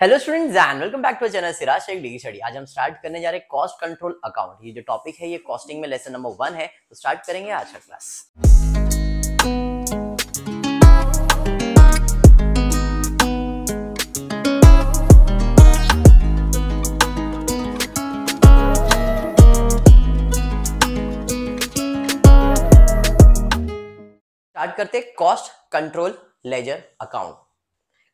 Hello students and welcome back to channel Siraj एक degree study आज हम स्टार्ट करने जा रहे हैं कॉस्ट कंट्रोल अकाउंट ये जो टॉपिक है ये कॉस्टिंग में लेसन नंबर वन है तो स्टार्ट करेंगे आज का क्लास स्टार्ट करते cost control ledger account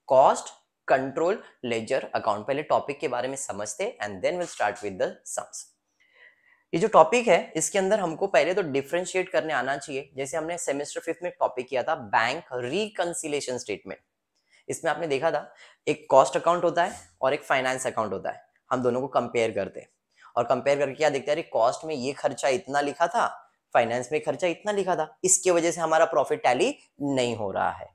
cost control ledger account पहले टॉपिक के बारे में समझते and then will start with the sums ये जो टॉपिक है इसके अंदर हमको पहले तो डिफ्रेंशिएट करने आना चाहिए जैसे हमने सेमेस्टर फिफ्थ में टॉपिक किया था बैंक रिकनसिलेशन स्टेटमेंट इसमें आपने देखा था एक कॉस्ट अकाउंट होता है और एक फाइनेंस अकाउंट होता है हम दोनों को कंपेयर करते हैं और कंपेयर करके क्या देखते हैं अरे कॉस्ट में ये खर्चा इतना लिखा था फाइनेंस में खर्चा इतना लिखा था इसके वजह से हमारा प्रॉफिट टैली नहीं हो रहा है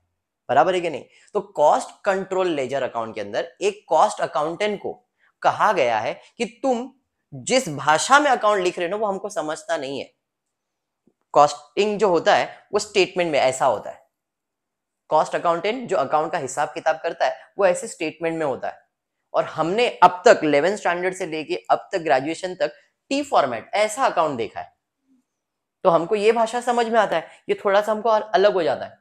बराबर है कि नहीं तो कॉस्ट कंट्रोल लेजर अकाउंट के अंदर एक कॉस्ट अकाउंटेंट को कहा गया है कि तुम जिस भाषा में अकाउंट लिख रहे हो वो हमको समझता नहीं है कॉस्टिंग जो होता है वो स्टेटमेंट में ऐसा होता है कॉस्ट अकाउंटेंट जो अकाउंट का हिसाब किताब करता है वो ऐसे स्टेटमेंट में होता है और हमने अब तक इलेवन स्टैंडर्ड से लेके अब तक ग्रेजुएशन तक टी फॉर्मेट ऐसा अकाउंट देखा है तो हमको ये भाषा समझ में आता है ये थोड़ा सा हमको अलग हो जाता है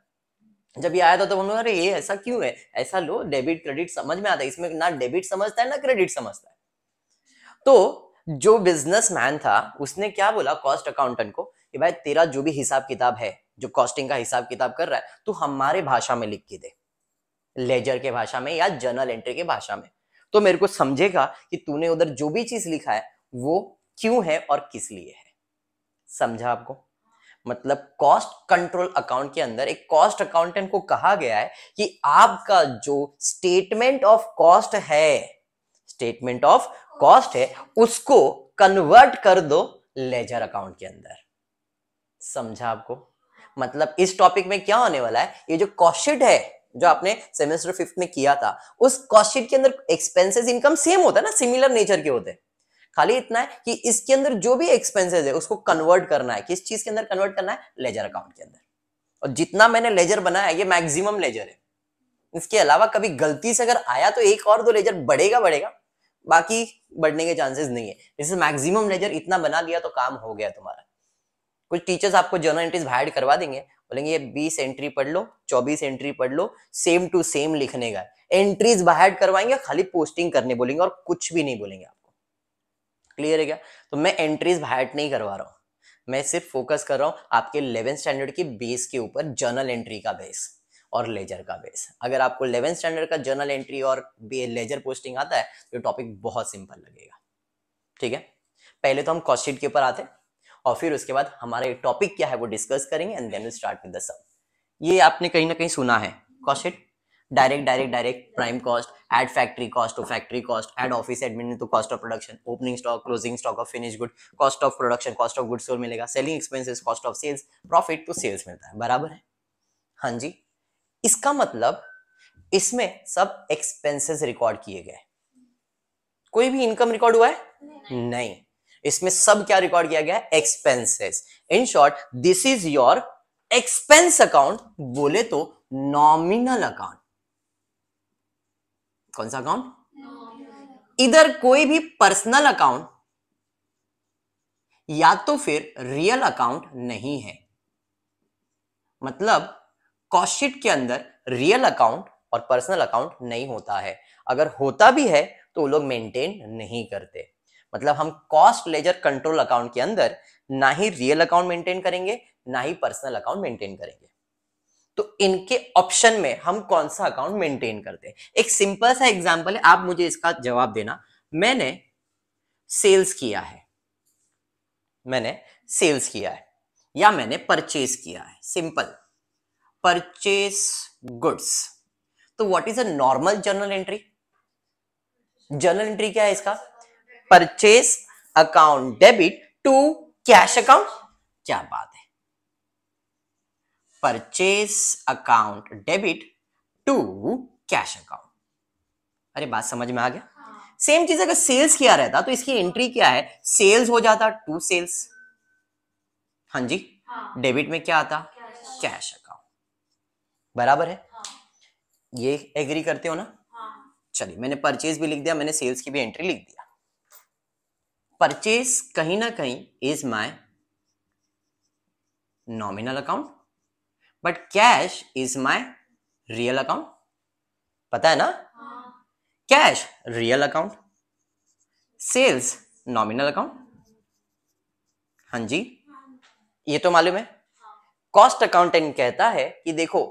जब ये आया था तो हम लोग अरे ये ऐसा क्यों है ऐसा लो डेबिट क्रेडिट समझ में आता है इसमें ना डेबिट समझता है ना क्रेडिट समझता है तो जो बिजनेसमैन था उसने क्या बोला कॉस्ट अकाउंटेंट को कि भाई तेरा जो भी हिसाब किताब है जो कॉस्टिंग का हिसाब किताब कर रहा है तू हमारे भाषा में लिख के दे लेजर के भाषा में या जर्नल एंट्री के भाषा में तो मेरे को समझेगा कि तूने उधर जो भी चीज लिखा है वो क्यों है और किस लिए है समझा आपको मतलब कॉस्ट कंट्रोल अकाउंट के अंदर एक कॉस्ट अकाउंटेंट को कहा गया है कि आपका जो स्टेटमेंट ऑफ कॉस्ट है स्टेटमेंट ऑफ कॉस्ट है उसको कन्वर्ट कर दो लेजर अकाउंट के अंदर समझा आपको मतलब इस टॉपिक में क्या होने वाला है ये जो कॉस्टशीट है जो आपने सेमेस्टर फिफ्थ में किया था उस कॉस्टशीट के अंदर एक्सपेंसेस इनकम सेम होता है ना सिमिलर नेचर के होते हैं खाली इतना है कि इसके अंदर जो भी एक्सपेंसेस है उसको कन्वर्ट करना है किस चीज के अंदर कन्वर्ट करना है लेजर अकाउंट के अंदर और जितना मैंने लेजर बनाया ये मैक्सिमम लेजर है इसके अलावा कभी गलती से अगर आया तो एक और दो लेजर बढ़ेगा बढ़ेगा बाकी बढ़ने के चांसेस नहीं है जैसे मैक्सिमम लेजर इतना बना लिया तो काम हो गया तुम्हारा कुछ टीचर्स आपको जर्नल एंट्रीज हाइड करवा देंगे बोलेंगे ये बीस एंट्री पढ़ लो चौबीस एंट्री पढ़ लो सेम टू सेम लिखने का एंट्रीज बाहर करवाएंगे खाली पोस्टिंग करने बोलेंगे और कुछ भी नहीं बोलेंगे आप क्लियर है क्या तो मैं एंट्रीज हाइट नहीं करवा रहा हूँ मैं सिर्फ फोकस कर रहा हूँ आपके इलेवन स्टैंडर्ड की बेस के ऊपर जर्नल एंट्री का बेस और लेजर का बेस अगर आपको इलेवन स्टैंडर्ड का जर्नल एंट्री और लेजर पोस्टिंग आता है तो टॉपिक बहुत सिंपल लगेगा ठीक है पहले तो हम कॉस्टशीट के ऊपर आते हैं और फिर उसके बाद हमारा टॉपिक क्या है वो डिस्कस करेंगे and then start with the sub ये आपने कहीं ना कहीं सुना है cost sheet direct direct direct prime cost add factory cost of factory cost add office admin तो cost of production opening stock closing stock of finish good cost of production cost of good sold मिलेगा selling expenses cost of sales profit to sales मिलता है बराबर है हाँ जी इसका मतलब इसमें सब एक्सपेंसेस रिकॉर्ड किए गए कोई भी इनकम रिकॉर्ड हुआ है नहीं, नहीं। इसमें सब क्या रिकॉर्ड किया गया expenses in short this is your expense account बोले तो नॉमिनल अकाउंट कौन सा अकाउंट इधर कोई भी पर्सनल अकाउंट या तो फिर रियल अकाउंट नहीं है मतलब कॉस्टशीट के अंदर रियल अकाउंट और पर्सनल अकाउंट नहीं होता है अगर होता भी है तो लोग मेंटेन नहीं करते मतलब हम कॉस्ट लेजर कंट्रोल अकाउंट के अंदर ना ही रियल अकाउंट मेंटेन करेंगे ना ही पर्सनल अकाउंट मेंटेन करेंगे तो इनके ऑप्शन में हम कौन सा अकाउंट मेंटेन करते हैं एक सिंपल सा एग्जाम्पल है आप मुझे इसका जवाब देना मैंने सेल्स किया है मैंने सेल्स किया है या मैंने परचेस किया है सिंपल परचेस गुड्स तो what is a normal journal entry journal entry क्या है इसका purchase account debit to cash account क्या बात है purchase account debit to cash account अरे बात समझ में आ गया सेम हाँ। चीज अगर सेल्स किया रहता तो इसकी एंट्री क्या है सेल्स हो जाता टू सेल्स हाँ जी डेबिट हाँ। में क्या आता कैश अकाउंट बराबर है हाँ। ये एग्री करते हो ना चलिए मैंने परचेज भी लिख दिया मैंने सेल्स की भी एंट्री लिख दिया परचेज कहीं ना कहीं is my nominal account but cash is my real account पता है ना cash real account sales nominal account हाँ जी ये तो मालूम है कॉस्ट अकाउंटेंट कहता है कि देखो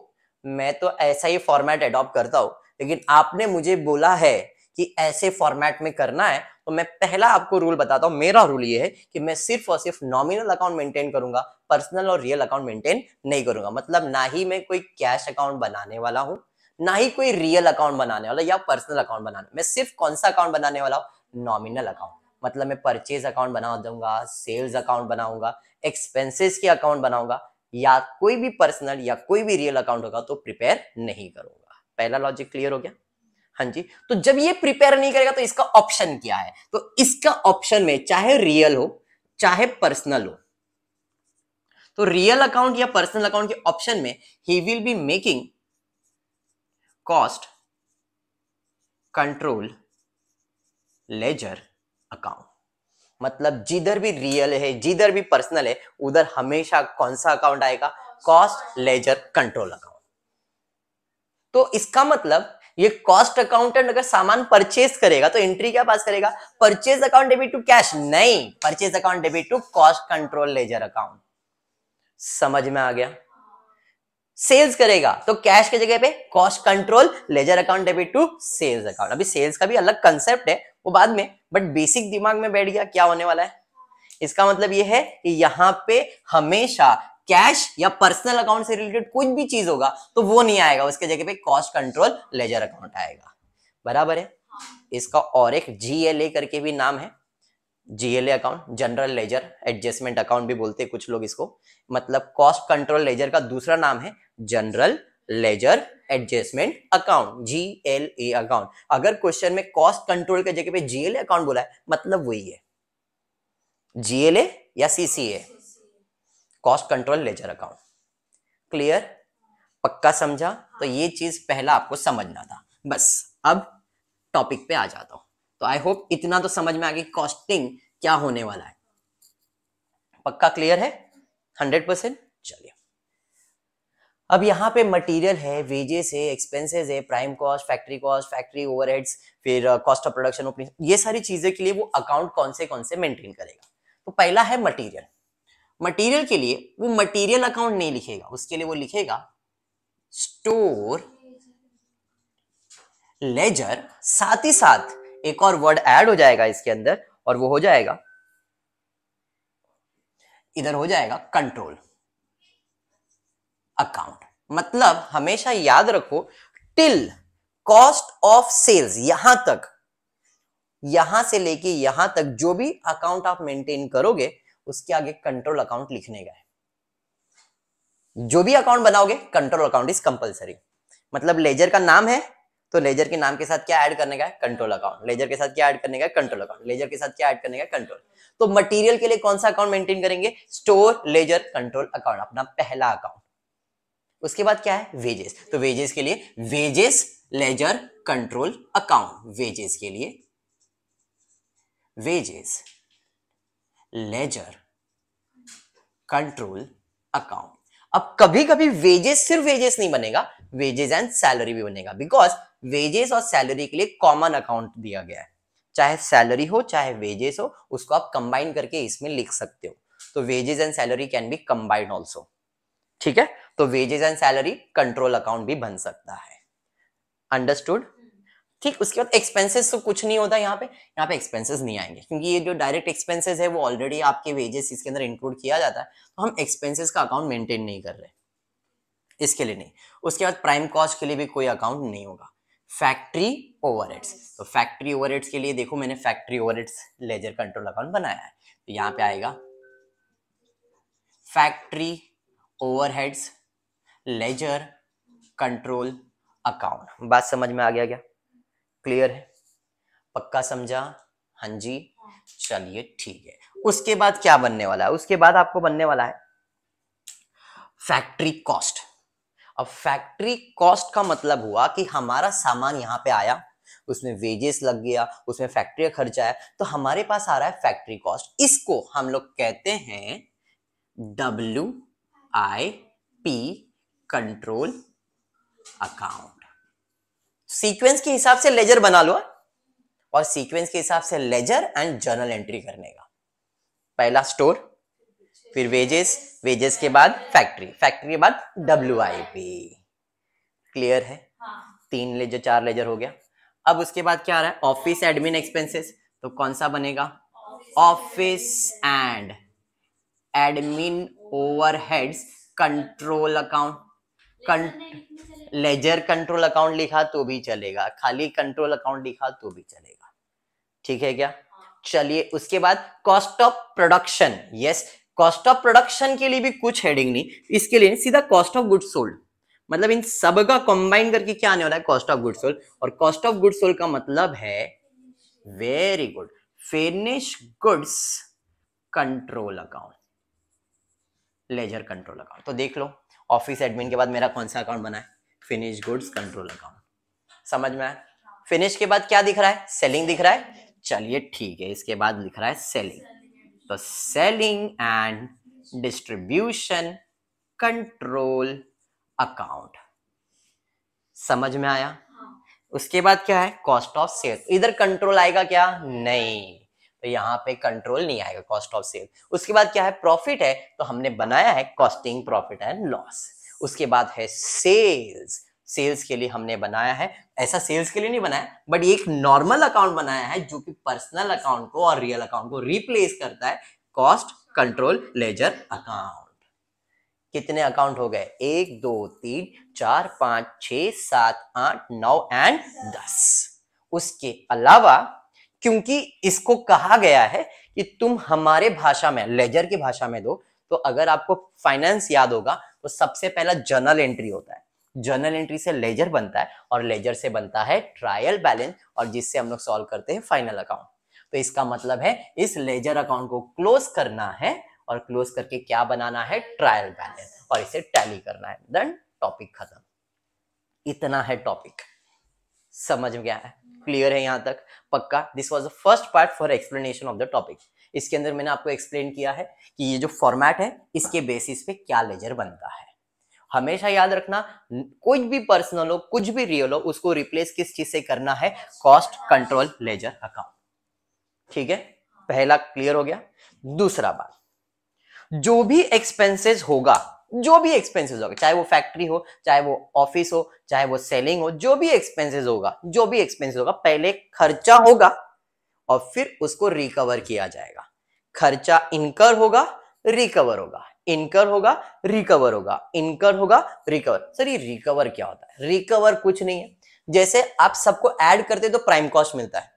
मैं तो ऐसा ही फॉर्मेट एडॉप्ट करता हूं लेकिन आपने मुझे बोला है कि ऐसे फॉर्मेट में करना है तो मैं पहला आपको रूल बताता हूँ मेरा रूल ये है कि मैं सिर्फ और सिर्फ नॉमिनल अकाउंट मेंटेन करूंगा पर्सनल और रियल अकाउंट मेंटेन नहीं करूंगा मतलब ना ही मैं कोई कैश अकाउंट बनाने वाला हूँ ना ही कोई रियल अकाउंट बनाने वाला या पर्सनल अकाउंट बनाने मैं सिर्फ कौन सा अकाउंट बनाने वाला हूँ नॉमिनल अकाउंट मतलब मैं परचेज अकाउंट बना दूंगा सेल्स अकाउंट बनाऊंगा एक्सपेंसेस के अकाउंट बनाऊंगा या कोई भी पर्सनल या कोई भी रियल अकाउंट होगा तो प्रिपेयर नहीं करूंगा पहला लॉजिक क्लियर हो गया हाँ जी तो जब ये प्रिपेयर नहीं करेगा तो इसका ऑप्शन क्या है तो इसका ऑप्शन में चाहे रियल हो चाहे पर्सनल हो तो रियल अकाउंट या पर्सनल अकाउंट के ऑप्शन में ही will be making cost control ledger account मतलब जिधर भी रियल है जिधर भी पर्सनल है उधर हमेशा कौन सा अकाउंट आएगा कॉस्ट लेजर कंट्रोल अकाउंट तो इसका मतलब ये कॉस्ट अकाउंटेंट अगर सामान परचेज करेगा तो एंट्री क्या पास करेगा purchase account debit to cash नहीं purchase account debit to cost control ledger account समझ में आ गया सेल्स करेगा तो कैश की जगह पे cost control ledger account debit to sales account अभी सेल्स का भी अलग कंसेप्ट है वो बाद में बट बेसिक दिमाग में बैठ गया क्या होने वाला है इसका मतलब ये है कि यहाँ पे हमेशा कैश या पर्सनल अकाउंट से रिलेटेड कुछ भी चीज होगा तो वो नहीं आएगा उसके जगह पे कॉस्ट कंट्रोल लेजर अकाउंट आएगा बराबर है हाँ। इसका और एक जीएलए करके भी नाम है GLA account general ledger adjustment account भी बोलते हैं कुछ लोग इसको मतलब कॉस्ट कंट्रोल लेजर का दूसरा नाम है general ledger adjustment account G L A account अगर क्वेश्चन में कॉस्ट कंट्रोल के जगह पे जीएलए अकाउंट बोला है मतलब वही है जीएलए या CCA cost control ledger account clear पक्का समझा तो ये चीज पहला आपको समझना था बस अब टॉपिक पे आ जाता हूं तो आई होप इतना तो समझ में आ गया कॉस्टिंग क्या होने वाला है पक्का क्लियर है हंड्रेड परसेंट चलिए अब यहाँ पे मटेरियल है वेजेस है एक्सपेंसेस है prime cost factory cost factory overheads फिर कॉस्ट ऑफ प्रोडक्शन ओपनिंग ये सारी चीजें के लिए वो अकाउंट कौन से कौन से मेंटेन करेगा तो पहला है मटेरियल मटेरियल के लिए वो मटेरियल अकाउंट नहीं लिखेगा उसके लिए वो लिखेगा स्टोर लेजर साथ ही साथ एक और वर्ड ऐड हो जाएगा इसके अंदर और वो हो जाएगा इधर हो जाएगा कंट्रोल अकाउंट मतलब हमेशा याद रखो टिल कॉस्ट ऑफ सेल्स यहां तक यहां से लेके यहां तक जो भी अकाउंट आप मेंटेन करोगे उसके आगे कंट्रोल अकाउंट लिखने का है जो भी अकाउंट बनाओगे कंट्रोल अकाउंट इज कंपलसरी मतलब लेजर का नाम है तो लेजर के नाम के साथ क्या ऐड करने का है कंट्रोल अकाउंट लेजर के साथ क्या ऐड करने का है कंट्रोल अकाउंट लेजर के साथ क्या ऐड करने का कंट्रोल तो मटेरियल के लिए कौन सा अकाउंट मेंटेन करेंगे स्टोर लेजर कंट्रोल अकाउंट अपना पहला अकाउंट उसके बाद क्या है वेजेस तो वेजेस के लिए wages ledger control account wages के लिए वेजेस लेजर कंट्रोल अकाउंट अब कभी कभी वेजेस सिर्फ वेजेस नहीं बनेगा वेजेस एंड सैलरी भी बनेगा बिकॉज वेजेस और सैलरी के लिए कॉमन अकाउंट दिया गया है चाहे सैलरी हो चाहे वेजेस हो उसको आप कंबाइन करके इसमें लिख सकते हो तो wages and salary can be combined also ठीक है तो wages and salary control account भी बन सकता है अंडरस्टूड ठीक उसके बाद एक्सपेंसेस तो कुछ नहीं होता यहाँ पे यहाँ पे एक्सपेंसेस नहीं आएंगे क्योंकि ये जो डायरेक्ट एक्सपेंसेस है वो ऑलरेडी आपके वेजेस इसके अंदर इंक्लूड किया जाता है तो हम एक्सपेंसेस का अकाउंट मेंटेन नहीं कर रहे इसके लिए नहीं उसके बाद प्राइम कॉस्ट के लिए भी कोई अकाउंट नहीं होगा फैक्ट्री ओवरहेड्स तो फैक्ट्री ओवरहेड्स के लिए देखो मैंने factory over ledger control account बनाया है तो यहाँ पे आएगा factory over ledger control account बात समझ में आ गया क्या क्लियर है पक्का समझा हाँ जी हाँ। चलिए ठीक है उसके बाद क्या बनने वाला है उसके बाद आपको बनने वाला है फैक्ट्री कॉस्ट अब फैक्ट्री कॉस्ट का मतलब हुआ कि हमारा सामान यहां पे आया उसमें वेजेस लग गया उसमें फैक्ट्री का खर्चा आया तो हमारे पास आ रहा है फैक्ट्री कॉस्ट इसको हम लोग कहते हैं W I P control account sequence के हिसाब से लेजर बना लो हाँ। और सीक्वेंस के हिसाब से लेजर एंड जर्नल एंट्री करने का पहला स्टोर फिर वेजेस वेजेस के बाद फैक्ट्री फैक्ट्री के बाद डब्ल्यू क्लियर है हाँ। तीन लेजर चार लेजर हो गया अब उसके बाद क्या आ रहा है ऑफिस एडमिन एक्सपेंसेस तो कौन सा बनेगा office and admin overheads control account ledger control account लिखा तो भी चलेगा खाली कंट्रोल अकाउंट लिखा तो भी चलेगा ठीक है क्या चलिए उसके बाद cost of production yes cost of production के लिए भी कुछ हेडिंग नहीं इसके लिए सीधा कॉस्ट ऑफ गुड सोल्ड मतलब इन सब का कंबाइन करके क्या आने वाला है कॉस्ट ऑफ गुड सोल्ड और कॉस्ट ऑफ गुड सोल्ड का मतलब है very good finish goods control account ledger control account तो देख लो ऑफिस एडमिन के बाद मेरा कौन सा अकाउंट बना है फिनिश गुड्स कंट्रोल अकाउंट समझ में आया फिनिश के बाद क्या दिख रहा है सेलिंग दिख रहा है चलिए ठीक है इसके बाद लिख रहा है सेलिंग तो selling and distribution control account समझ में आया उसके बाद क्या है कॉस्ट ऑफ सेल इधर कंट्रोल आएगा क्या नहीं तो यहाँ पे कंट्रोल नहीं आएगा कॉस्ट ऑफ सेल उसके बाद क्या है प्रॉफिट है तो हमने बनाया है कॉस्टिंग प्रॉफिट एंड लॉस उसके बाद है सेल्स सेल्स के लिए हमने बनाया है ऐसा सेल्स के लिए नहीं बनाया बट एक नॉर्मल अकाउंट बनाया है जो कि पर्सनल अकाउंट को और रियल अकाउंट को रिप्लेस करता है कॉस्ट कंट्रोल लेजर अकाउंट कितने अकाउंट हो गए एक दो तीन चार पांच छ सात आठ नौ एंड दस उसके अलावा क्योंकि इसको कहा गया है कि तुम हमारे भाषा में लेजर की भाषा में दो तो अगर आपको फाइनेंस याद होगा तो सबसे पहला जर्नल एंट्री होता है जर्नल एंट्री से लेजर बनता है और लेजर से बनता है ट्रायल बैलेंस और जिससे हम लोग सॉल्व करते हैं फाइनल अकाउंट तो इसका मतलब है इस लेजर अकाउंट को क्लोज करना है और क्लोज करके क्या बनाना है ट्रायल बैलेंस और इसे टैली करना है देन टॉपिक खत्म इतना है टॉपिक समझ में क्या है क्लियर है यहाँ तक पक्का this was the first part for explanation of the topic इसके अंदर मैंने आपको एक्सप्लेन किया है कि ये जो फॉर्मेट है इसके बेसिस पे क्या लेजर बनता है हमेशा याद रखना कुछ भी पर्सनल हो कुछ भी रियल हो उसको रिप्लेस किस चीज से करना है कॉस्ट कंट्रोल लेजर अकाउंट ठीक है पहला क्लियर हो गया दूसरा बात जो भी एक्सपेंसेस होगा जो भी एक्सपेंसेस होगा चाहे वो फैक्ट्री हो चाहे वो ऑफिस हो चाहे वो सेलिंग हो जो भी एक्सपेंसेस होगा जो भी एक्सपेंसेस होगा पहले खर्चा होगा और फिर उसको रिकवर किया जाएगा खर्चा इनकर होगा रिकवर होगा इनकर होगा रिकवर होगा इनकर होगा रिकवर सर ये रिकवर क्या होता है रिकवर कुछ नहीं है जैसे आप सबको ऐड करते तो प्राइम कॉस्ट मिलता है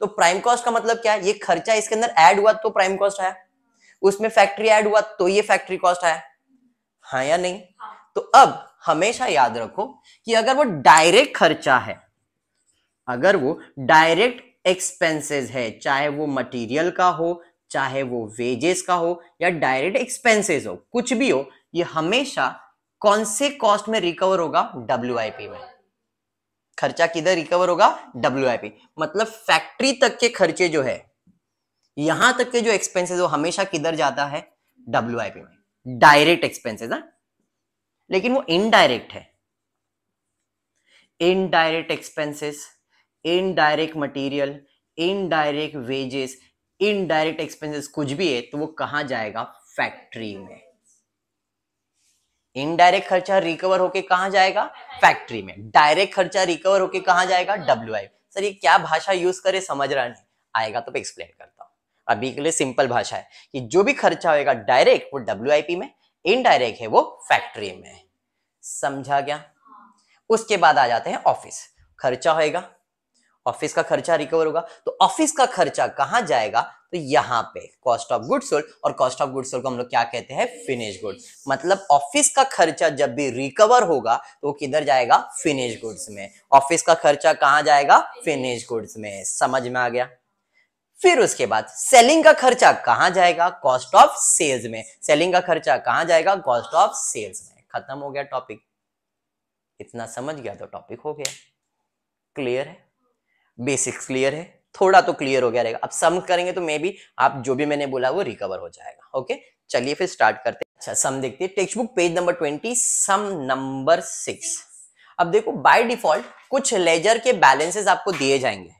तो प्राइम कॉस्ट का मतलब क्या है ये खर्चा इसके अंदर ऐड हुआ तो प्राइम कॉस्ट आया उसमें फैक्ट्री ऐड हुआ तो ये फैक्ट्री कॉस्ट आया हाँ या नहीं तो अब हमेशा याद रखो कि अगर वो डायरेक्ट खर्चा है अगर वो डायरेक्ट एक्सपेंसेस है चाहे वो मटेरियल का हो चाहे वो वेजेस का हो या डायरेक्ट एक्सपेंसेस हो कुछ भी हो ये हमेशा कौन से कॉस्ट में रिकवर होगा डब्ल्यू में खर्चा किधर रिकवर होगा डब्ल्यू मतलब फैक्ट्री तक के खर्चे जो है यहां तक के जो एक्सपेंसेस वो हमेशा किधर जाता है डब्ल्यू में डायरेक्ट एक्सपेंसेस है हाँ? लेकिन वो इनडायरेक्ट है indirect expenses indirect material indirect wages indirect expenses कुछ भी है तो वो कहां जाएगा फैक्ट्री में इनडायरेक्ट खर्चा रिकवर होके कहा जाएगा फैक्ट्री में डायरेक्ट खर्चा रिकवर होके कहा जाएगा डब्ल्यू आई सर ये क्या भाषा यूज करे समझ रहा नहीं आएगा तो एक्सप्लेन करता अभी के लिए सिंपल भाषा है कि जो भी खर्चा होगा डायरेक्ट वो डब्ल्यू में इनडायरेक्ट है वो फैक्ट्री में समझा गया उसके बाद आ जाते हैं ऑफिस खर्चा होएगा ऑफिस का खर्चा रिकवर होगा तो ऑफिस का खर्चा कहां जाएगा तो यहां पे कॉस्ट ऑफ गुड सोल्ड और कॉस्ट ऑफ गुड सोल्ड को हम लोग क्या कहते हैं फिनिश गुड्स मतलब ऑफिस का खर्चा जब भी रिकवर होगा तो वो किधर जाएगा फिनिश गुड्स में ऑफिस का खर्चा कहां जाएगा फिनिश गुड्स में समझ में आ गया फिर उसके बाद सेलिंग का खर्चा कहां जाएगा कॉस्ट ऑफ सेल्स में सेलिंग का खर्चा कहां जाएगा कॉस्ट ऑफ सेल्स में खत्म हो गया टॉपिक इतना समझ गया तो टॉपिक हो गया क्लियर है बेसिक्स क्लियर है थोड़ा तो क्लियर हो गया रहेगा अब सम करेंगे तो मे भी आप जो भी मैंने बोला वो रिकवर हो जाएगा ओके चलिए फिर स्टार्ट करते हैं अच्छा सम देखते हैं text book page number twenty sum number six अब देखो बाय डिफॉल्ट कुछ लेजर के बैलेंसेस आपको दिए जाएंगे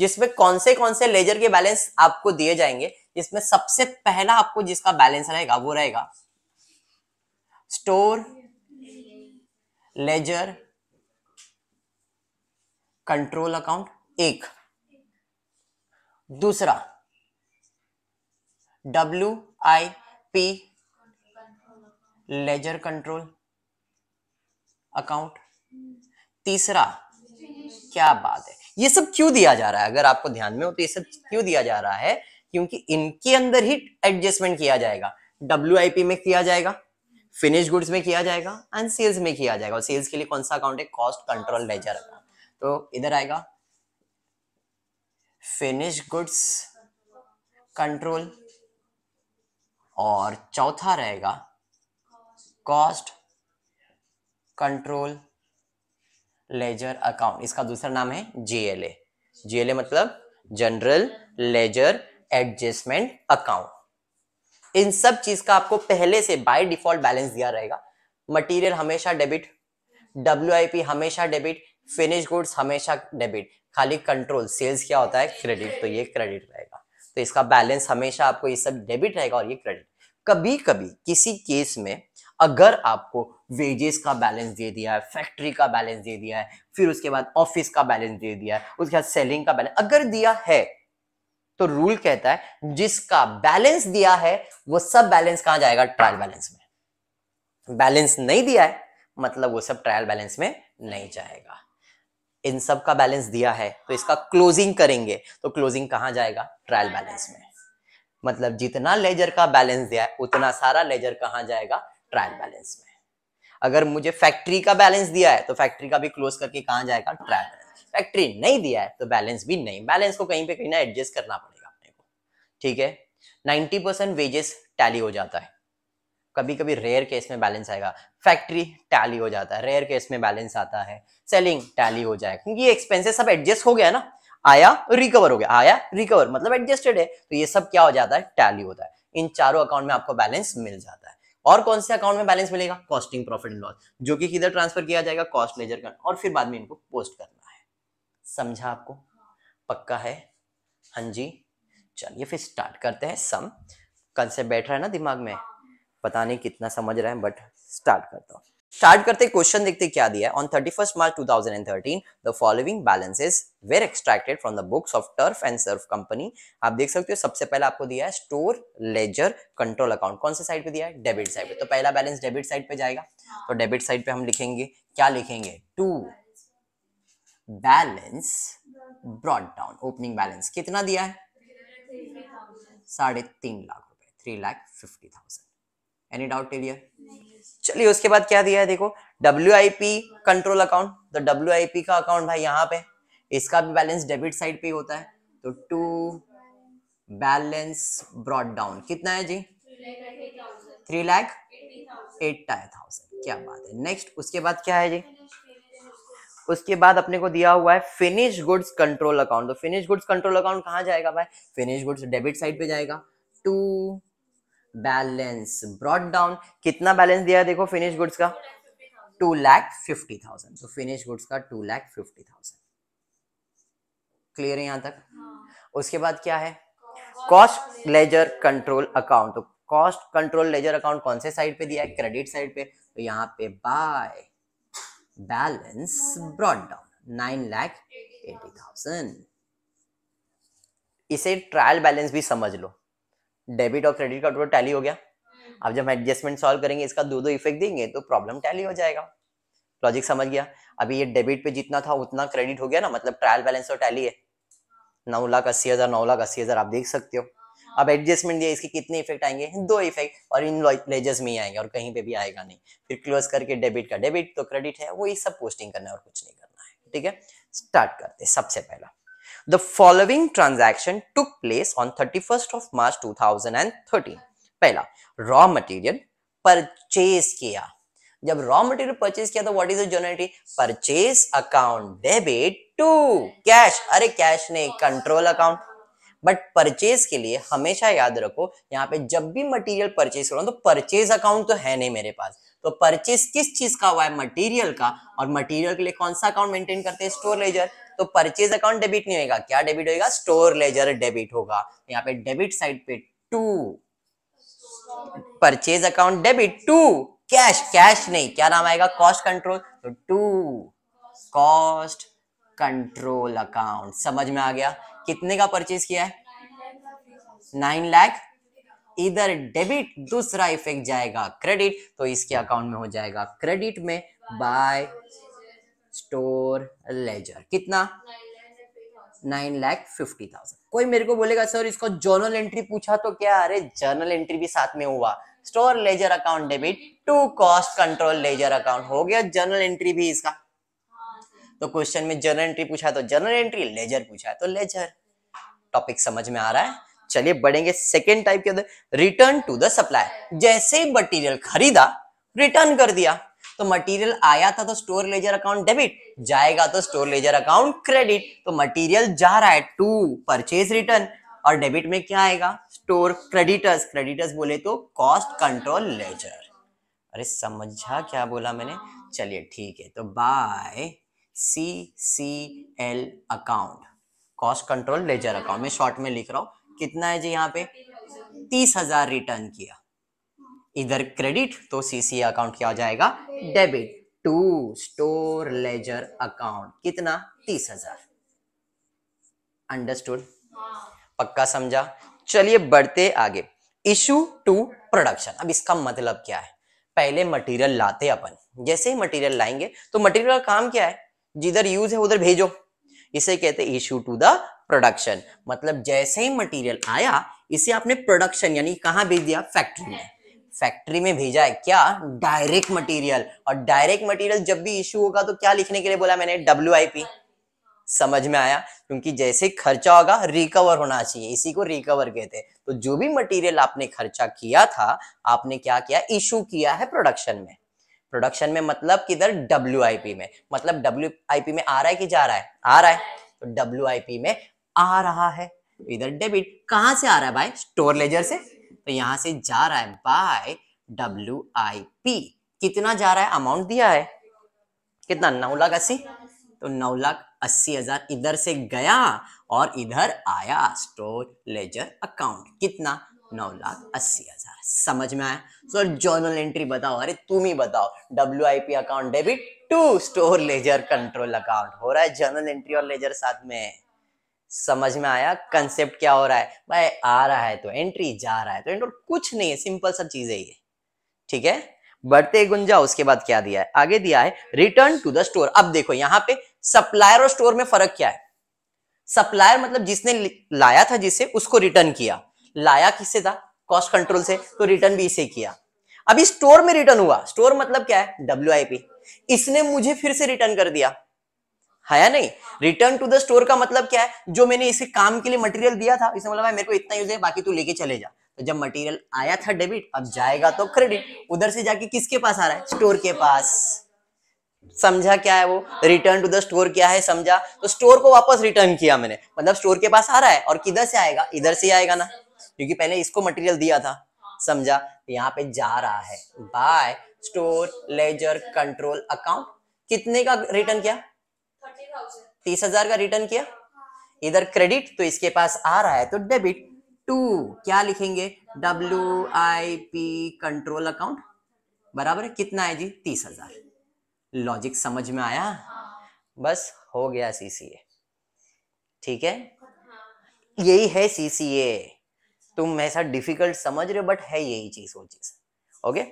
जिसमें कौन से कौन से लेजर के बैलेंस आपको दिए जाएंगे जिसमें सबसे पहला आपको जिसका बैलेंस रहेगा वो रहेगा स्टोर लेजर कंट्रोल अकाउंट एक दूसरा W I P ledger control account तीसरा क्या बात है ये सब क्यों दिया जा रहा है अगर आपको ध्यान में हो तो ये सब क्यों दिया जा रहा है क्योंकि इनके अंदर ही एडजस्टमेंट किया जाएगा डब्ल्यू में किया जाएगा फिनिश गुड्स में किया जाएगा एंड सेल्स में किया जाएगा और सेल्स के लिए कौन सा अकाउंट है कॉस्ट कंट्रोल लेजर का तो इधर आएगा फिनिश गुड्स कंट्रोल और चौथा रहेगा कॉस्ट कंट्रोल लेजर अकाउंट इसका दूसरा नाम है जीएलए जीएलए मतलब जनरल लेजर एडजस्टमेंट अकाउंट इन सब चीज का आपको पहले से बाय डिफॉल्ट बैलेंस दिया रहेगा मटेरियल हमेशा डेबिट डब्ल्यू हमेशा डेबिट फिनिश गुड्स हमेशा डेबिट खाली कंट्रोल सेल्स क्या होता है क्रेडिट तो ये क्रेडिट रहेगा तो इसका बैलेंस हमेशा आपको ये सब डेबिट रहेगा और ये क्रेडिट कभी कभी किसी केस में अगर आपको वेजेस का बैलेंस दे दिया है फैक्ट्री का बैलेंस दे दिया है फिर उसके बाद ऑफिस का बैलेंस दे दिया है उसके बाद सेलिंग का बैलेंस अगर दिया है तो रूल कहता है जिसका बैलेंस दिया है वो सब बैलेंस कहां जाएगा ट्रायल बैलेंस में बैलेंस नहीं दिया है मतलब वो सब ट्रायल बैलेंस में नहीं जाएगा इन सब का बैलेंस दिया है तो इसका क्लोजिंग करेंगे तो क्लोजिंग कहां जाएगा ट्रायल बैलेंस में मतलब जितना लेजर का बैलेंस दिया है उतना सारा लेजर कहाँ जाएगा ट्रायल बैलेंस में अगर मुझे फैक्ट्री का बैलेंस दिया है तो फैक्ट्री का भी क्लोज करके कहा जाएगा ट्रैप फैक्ट्री नहीं दिया है तो बैलेंस भी नहीं बैलेंस को कहीं पे कहीं ना एडजस्ट करना पड़ेगा अपने को ठीक है नाइन्टी परसेंट वेजेस टैली हो जाता है कभी कभी रेयर केस में बैलेंस आएगा फैक्ट्री टैली हो जाता है रेयर केस में बैलेंस आता है सेलिंग टैली हो जाएगा क्योंकि ये एक्सपेंसेस सब एडजस्ट हो गया ना आया रिकवर हो गया आया रिकवर मतलब एडजस्टेड है तो ये सब क्या हो जाता है टैली होता है इन चारों अकाउंट में आपको बैलेंस मिल जाता है और कौन से अकाउंट में बैलेंस मिलेगा कॉस्टिंग प्रॉफिट एंड लॉस जो कि किधर ट्रांसफर किया जाएगा कॉस्ट लेजर का और फिर बाद में इनको पोस्ट करना है समझा आपको पक्का है हाँ जी चलिए फिर स्टार्ट करते हैं सम कंसेप्ट बैठ रहा है ना दिमाग में पता नहीं कितना समझ रहे हैं बट स्टार्ट करता हूँ स्टार्ट करते क्वेश्चन देखते क्या दिया on thirty first March two thousand and thirteen the following balances were extracted from the books of Turf and Surf company आप देख सकते हो सबसे पहले आपको दिया है स्टोर लेजर कंट्रोल अकाउंट कौन से साइड पे दिया है डेबिट साइड पे तो पहला बैलेंस डेबिट साइड पे जाएगा हाँ। तो डेबिट साइड पे हम लिखेंगे क्या लिखेंगे to balance brought down opening balance कितना दिया है साढ़े तीन लाख रुपए three lakh fifty thousand any doubt clear चलिए उसके बाद क्या दिया है देखो डब्ल्यू कंट्रोल अकाउंट तो डब्ल्यू का अकाउंट भाई यहाँ पे इसका भी बैलेंस डेबिट साइड पे होता है तो टू बैलेंस ब्रॉड डाउन कितना है जी थ्री लैख एट थाउजेंड क्या बात है नेक्स्ट उसके बाद क्या है जी उसके बाद अपने को दिया हुआ है फिनिश गुड्स कंट्रोल अकाउंट तो फिनिश गुड्स कंट्रोल अकाउंट कहाँ जाएगा भाई फिनिश गुड्स डेबिट साइड पे जाएगा टू बैलेंस ब्रॉड डाउन कितना बैलेंस दिया है देखो फिनिश गुड्स का टू लैख फिफ्टी थाउजेंड तो फिनिश गुड्स का two lakh fifty thousand clear है यहां तक हाँ। उसके बाद क्या है कॉस्ट लेजर कंट्रोल अकाउंट तो कॉस्ट कंट्रोल लेजर अकाउंट कौन से साइड पे दिया है क्रेडिट साइड पे तो यहाँ पे by balance brought down nine lakh eighty thousand इसे ट्रायल बैलेंस भी समझ लो डेबिट और क्रेडिट का टोटल टैली हो गया हम्म। अब जब एडजस्टमेंट सॉल्व करेंगे इसका दो दो इफेक्ट देंगे तो प्रॉब्लम टैली हो जाएगा लॉजिक समझ गया अभी ये डेबिट पे जितना था उतना क्रेडिट हो गया ना मतलब ट्रायल बैलेंस और टैली है नौ लाख अस्सी हज़ार नौ लाख अस्सी हज़ार आप देख सकते हो हाँ। अब एडजस्टमेंट दिया इसके कितने इफेक्ट आएंगे दो इफेक्ट और इन लेजर्स में ही आएंगे और कहीं पे भी आएगा नहीं फिर क्लोज करके डेबिट का डेबिट तो क्रेडिट है वही सब पोस्टिंग करना है और कुछ नहीं करना है ठीक है स्टार्ट करते सबसे पहला The following transaction took place on 31st of March 2013. पहला raw material purchase kiya जब रॉ मटेरियल परचेज किया तो what is journal entry purchase account debit to cash अरे कैश नहीं कंट्रोल अकाउंट बट परचेज के लिए हमेशा याद रखो यहाँ पे जब भी मटेरियल परचेज करो तो परचेज अकाउंट तो है नहीं मेरे पास तो परचेज किस चीज का हुआ है मटेरियल का और मटेरियल के लिए कौन सा अकाउंट मेंटेन करते हैं स्टोर लेजर तो परचेज अकाउंट डेबिट नहीं होगा क्या डेबिट होगा स्टोर लेजर डेबिट होगा यहाँ पे डेबिट साइड पे to purchase account debit to cash cash नहीं क्या नाम आएगा कॉस्ट कंट्रोल तो टू कॉस्ट कंट्रोल अकाउंट समझ में आ गया कितने का परचेज किया है नाइन लाख इधर डेबिट दूसरा इफेक्ट जाएगा क्रेडिट तो इसके अकाउंट में हो जाएगा क्रेडिट में बाय स्टोर लेजर कितना नाइन लैख फिफ्टी थाउजेंड कोई मेरे को बोलेगा सर इसको जर्नल एंट्री पूछा तो क्या अरे जर्नल एंट्री भी साथ में हुआ store ledger account debit to cost control ledger account हो गया जर्नल एंट्री भी इसका हाँ, तो क्वेश्चन में जर्नल एंट्री पूछा तो जर्नल एंट्री लेजर पूछा तो लेजर टॉपिक समझ में आ रहा है चलिए बढ़ेंगे सेकेंड टाइप के अंदर रिटर्न टू द सप्लायर जैसे मटीरियल खरीदा रिटर्न कर दिया तो मटेरियल आया था तो स्टोर लेजर अकाउंट डेबिट जाएगा तो स्टोर लेजर अकाउंट क्रेडिट तो मटेरियल जा रहा है टू परचेज रिटर्न और डेबिट में क्या आएगा स्टोर क्रेडिटर्स क्रेडिटर्स बोले तो कॉस्ट कंट्रोल लेजर अरे समझा क्या बोला मैंने चलिए ठीक है तो by C C L account cost control ledger account मैं शॉर्ट में लिख रहा हूँ कितना है जी यहाँ पे तीस हजार रिटर्न किया इधर क्रेडिट तो सीसी अकाउंट क्या हो जाएगा debit to store ledger account कितना तीस हजार अंडरस्टूड हाँ। पक्का समझा चलिए बढ़ते आगे इशू टू प्रोडक्शन अब इसका मतलब क्या है पहले मटेरियल लाते अपन जैसे ही मटेरियल लाएंगे तो मटेरियल का काम क्या है जिधर यूज है उधर भेजो इसे कहते हैं इशू टू द प्रोडक्शन मतलब जैसे ही मटेरियल आया इसे आपने प्रोडक्शन यानी कहाँ भेज दिया फैक्ट्री में फैक्ट्री में भेजा है क्या डायरेक्ट मटेरियल और डायरेक्ट मटेरियल जब भी इश्यू होगा तो क्या लिखने के लिए बोला मैंने डब्ल्यू समझ में आया क्योंकि जैसे खर्चा होगा रिकवर होना चाहिए इसी को रिकवर कहते हैं तो जो भी मटेरियल आपने खर्चा किया था आपने क्या किया इशू किया है प्रोडक्शन में प्रोडक्शन में मतलब किधर डब्ल्यू में मतलब डब्ल्यू में आ रहा है कि जा रहा है आ रहा है तो डब्ल्यू में आ रहा है इधर डेबिट कहां से आ रहा है भाई स्टोर लेजर से तो यहाँ से जा रहा है बाय डब्ल्यू आई पी कितना जा रहा है अमाउंट दिया है कितना नौ लाख अस्सी तो नौ लाख अस्सी हजार इधर से गया और इधर आया स्टोर लेजर अकाउंट कितना नौ लाख अस्सी हजार समझ में आया सर जर्नल एंट्री बताओ अरे तुम ही बताओ W I P account debit to store ledger control account हो रहा है जर्नल एंट्री और लेजर साथ में समझ में आया कंसेप्ट क्या हो रहा है भाई आ रहा है तो एंट्री जा रहा है तो एंट्री कुछ नहीं है सिंपल सब चीज है ये ठीक है बढ़ते गुंजा उसके बाद क्या दिया है आगे दिया है रिटर्न टू द स्टोर अब देखो यहां पे सप्लायर और स्टोर में फर्क क्या है सप्लायर मतलब जिसने लाया था जिसे उसको रिटर्न किया लाया किससे था कॉस्ट कंट्रोल से तो रिटर्न भी इसे किया अभी स्टोर में रिटर्न हुआ स्टोर मतलब क्या है डब्ल्यू इसने मुझे फिर से रिटर्न कर दिया है या नहीं रिटर्न टू द स्टोर का मतलब क्या है जो मैंने इसे काम के लिए मटेरियल दिया था इसमें मतलब मेरे को इतना यूज है बाकी तू लेके चले जा तो जब मटेरियल आया था डेबिट अब जाएगा तो क्रेडिट उधर से जाके किसके पास आ रहा है स्टोर के पास समझा क्या है वो रिटर्न टू द स्टोर क्या है समझा तो स्टोर को वापस रिटर्न किया मैंने मतलब स्टोर के पास आ रहा है और किधर से आएगा इधर से आएगा ना क्योंकि पहले इसको मटेरियल दिया था समझा तो यहाँ पे जा रहा है by store ledger control account कितने का रिटर्न किया तीस हजार का रिटर्न किया हाँ। इधर क्रेडिट तो इसके पास आ रहा है तो डेबिट टू क्या लिखेंगे W I P control account बराबर है कितना है जी तीस हजार लॉजिक समझ में आया हाँ। बस हो गया सीसीए ठीक है हाँ। यही है सीसीए तुम ऐसा डिफिकल्ट समझ रहे हो बट है यही चीज वो चीज ओके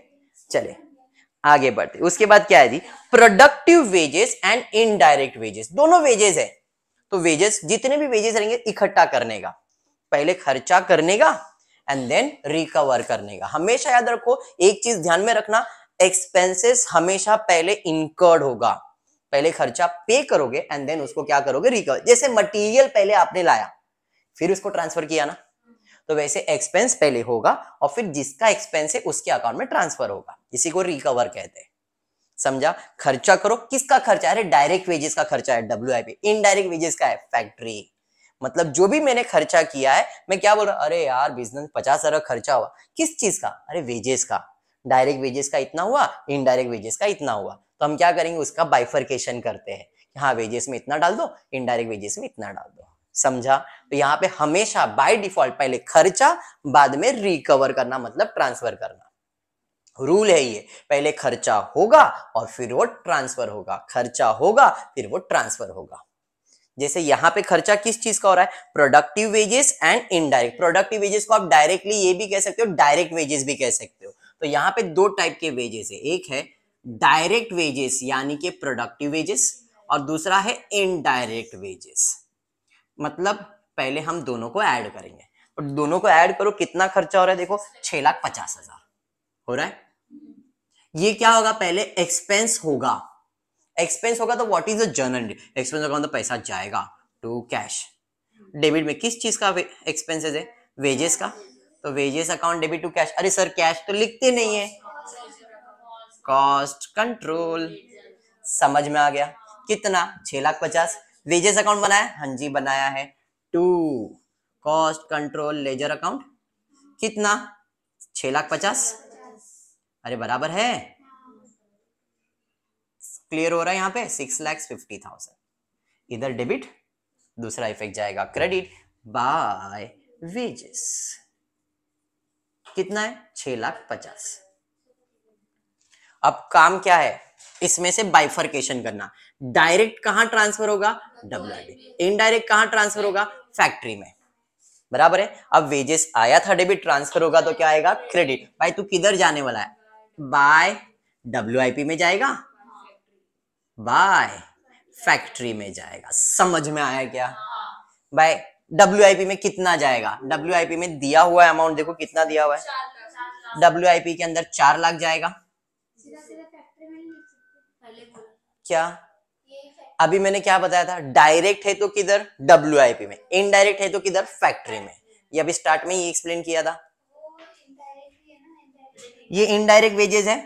चले आगे बढ़ते उसके बाद क्या है जी productive wages and indirect wages दोनों वेजेस है तो वेजेस जितने भी वेजेस रहेंगे इकट्ठा करने का पहले खर्चा करने का एंड देन रिकवर करने का हमेशा याद रखो एक चीज ध्यान में रखना एक्सपेंसेस हमेशा पहले इनकर्ड होगा पहले खर्चा पे करोगे एंड देन उसको क्या करोगे रिकवर जैसे मटेरियल पहले आपने लाया फिर उसको ट्रांसफर किया ना तो वैसे एक्सपेंस पहले होगा और फिर जिसका एक्सपेंस है उसके अकाउंट में ट्रांसफर होगा इसी को रिकवर कहते हैं समझा खर्चा करो किसका खर्चा है डायरेक्ट वेजेस का खर्चा है W I P indirect wages का है फैक्ट्री मतलब जो भी मैंने खर्चा किया है मैं क्या बोल रहा अरे यार बिजनेस पचास हजार खर्चा हुआ किस चीज का अरे वेजेस का डायरेक्ट वेजेस का इतना हुआ इनडायरेक्ट वेजेस का इतना हुआ तो हम क्या करेंगे उसका बाइफर्केशन करते हैं हाँ वेजेस में इतना डाल दो इनडायरेक्ट वेजेस में इतना डाल दो समझा तो यहाँ पे हमेशा बाय डिफॉल्ट पहले खर्चा बाद में रिकवर करना मतलब ट्रांसफर करना रूल है ये पहले खर्चा होगा और फिर वो ट्रांसफर होगा खर्चा होगा फिर वो ट्रांसफर होगा जैसे यहाँ पे खर्चा किस चीज का हो रहा है productive wages and indirect productive wages को आप डायरेक्टली ये भी कह सकते हो डायरेक्ट वेजेस भी कह सकते हो तो यहाँ पे दो टाइप के वेजेस है एक है डायरेक्ट वेजेस यानी कि प्रोडक्टिव वेजेस और दूसरा है इनडायरेक्ट वेजेस मतलब पहले हम दोनों को ऐड करेंगे और दोनों को ऐड करो कितना खर्चा हो रहा है देखो छह लाख पचास हजार हो रहा है ये क्या होगा पहले एक्सपेंस होगा एक्सपेंस होगा तो what is the journal expense होगा मतलब पैसा जाएगा टू कैश डेबिट में किस चीज का एक्सपेंसेस है वेजेस का तो wages account debit to cash अरे सर कैश तो लिखते नहीं है कॉस्ट कंट्रोल समझ में आ गया कितना छह लाख पचास वेजेस अकाउंट बनाया हाँ जी बनाया है to cost control ledger account कितना छह लाख पचास अरे बराबर है क्लियर हो रहा है यहाँ पे सिक्स लैक्स फिफ्टी थाउजेंड इधर डेबिट दूसरा इफेक्ट जाएगा क्रेडिट बाय वेजेस कितना है छह लाख पचास अब काम क्या है इसमें से बाइफर्केशन करना डायरेक्ट कहां ट्रांसफर होगा डब्ल्यू इनडायरेक्ट कहां ट्रांसफर होगा फैक्ट्री में बराबर है अब वेजेस आया था डेबिट ट्रांसफर होगा तो क्या आएगा क्रेडिट भाई तू किधर जाने वाला है बाय डब्ल्यू में जाएगा बाय फैक्ट्री में जाएगा समझ में आया क्या बाय डब्ल्यू में कितना जाएगा डब्ल्यू में दिया हुआ है अमाउंट देखो कितना दिया हुआ है डब्ल्यू के अंदर चार लाख जाएगा क्या अभी मैंने क्या बताया था डायरेक्ट है तो किधर डब्ल्यू में इनडायरेक्ट है तो किधर फैक्ट्री में ये अभी स्टार्ट में ही एक्सप्लेन किया था ये इनडायरेक्ट वेजेस है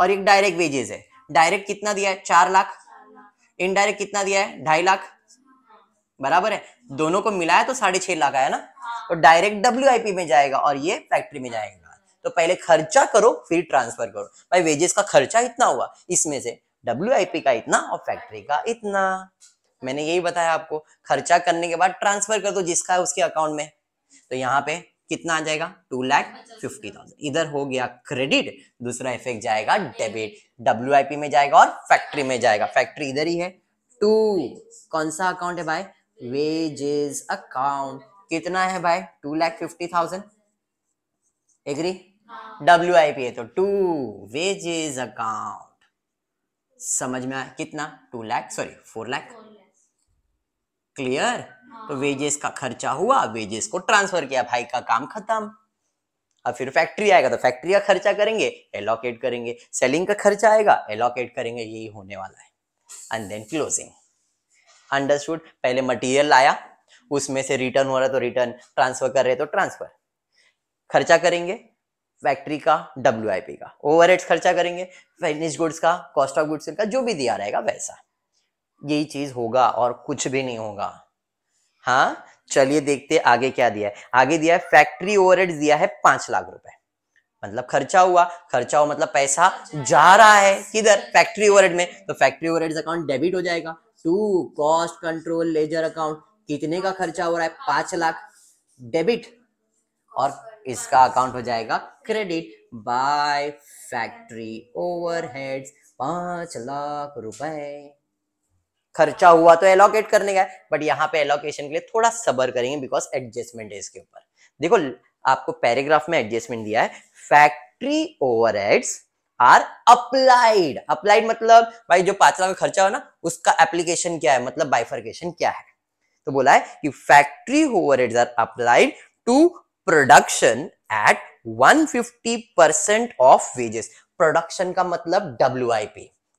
और एक डायरेक्ट वेजेस है डायरेक्ट कितना दिया है चार लाख इनडायरेक्ट कितना दिया है ढाई लाख बराबर है दोनों को मिलाया तो साढ़े छह लाख आया ना तो डायरेक्ट डब्ल्यू में जाएगा और ये फैक्ट्री में जाएगा तो पहले खर्चा करो फिर ट्रांसफर करो भाई वेजेस का खर्चा इतना हुआ इसमें से डब्ल्यू का इतना और फैक्ट्री का इतना मैंने यही बताया आपको खर्चा करने के बाद ट्रांसफर कर दो जिसका है उसके अकाउंट में तो यहाँ पे कितना आ जाएगा टू लैख फिफ्टी थाउजेंड इधर हो गया क्रेडिट दूसरा इफेक्ट जाएगा डेबिट डब्ल्यू में जाएगा और फैक्ट्री में जाएगा फैक्ट्री इधर ही है टू कौन सा अकाउंट है भाई वेजेस अकाउंट कितना है भाई two lakh fifty thousand agree W I P है तो टू वेजेस अकाउंट समझ में आया कितना two lakh sorry four lakh clear तो वेजेस का खर्चा हुआ वेजेस को ट्रांसफर किया भाई का काम खत्म अब फिर फैक्ट्री आएगा तो फैक्ट्री का खर्चा करेंगे एलोकेट करेंगे सेलिंग का खर्चा आएगा एलोकेट करेंगे यही होने वाला है एंड देन क्लोजिंग अंडरस्टूड पहले मटेरियल आया उसमें से रिटर्न हो रहा तो रिटर्न ट्रांसफर कर रहे तो ट्रांसफर खर्चा करेंगे फैक्ट्री का डब्ल्यू का ओवर खर्चा करेंगे फिनिश गुड्स का कॉस्ट ऑफ गुड्स का जो भी दिया रहेगा वैसा यही चीज होगा और कुछ भी नहीं होगा हाँ चलिए देखते आगे क्या दिया है आगे दिया है फैक्ट्री ओवर दिया है पांच लाख रुपए मतलब खर्चा हुआ खर्चा हुआ मतलब पैसा जा रहा है किधर फैक्ट्री ओवरहेड में तो फैक्ट्री ओवरहेड अकाउंट डेबिट हो जाएगा to cost control ledger account कितने का खर्चा हो रहा है पांच लाख डेबिट और इसका अकाउंट हो जाएगा क्रेडिट बाय फैक्ट्री ओवरहेड्स पांच लाख रुपए खर्चा हुआ तो एलोकेट करने का बट यहाँ पे एलोकेशन के लिए थोड़ा सबर करेंगे बिकॉज एडजस्टमेंट है इसके ऊपर देखो आपको पैराग्राफ में एडजस्टमेंट दिया है factory over are applied applied मतलब भाई जो पांच लाख खर्चा हो ना उसका एप्लीकेशन क्या है मतलब बाइफर्केशन क्या है तो बोला है कि factory over are applied to production at 150 percent of wages production का मतलब डब्ल्यू